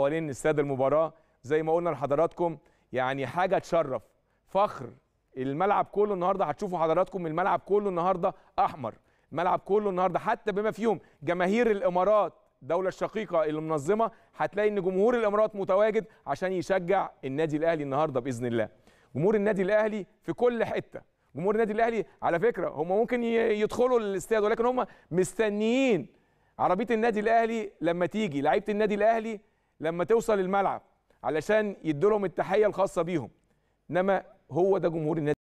حوالين استاد المباراه زي ما قلنا لحضراتكم يعني حاجه تشرف فخر الملعب كله النهارده هتشوفوا حضراتكم الملعب كله النهارده احمر الملعب كله النهارده حتى بما فيهم جماهير الامارات الدوله الشقيقه اللي منظمه هتلاقي ان جمهور الامارات متواجد عشان يشجع النادي الاهلي النهارده باذن الله جمهور النادي الاهلي في كل حته جمهور النادي الاهلي على فكره هم ممكن يدخلوا الاستاد ولكن هم مستنيين عربيه النادي الاهلي لما تيجي لعيبه النادي الاهلي لما توصل الملعب علشان يدلهم التحيه الخاصه بيهم انما هو ده جمهور النادي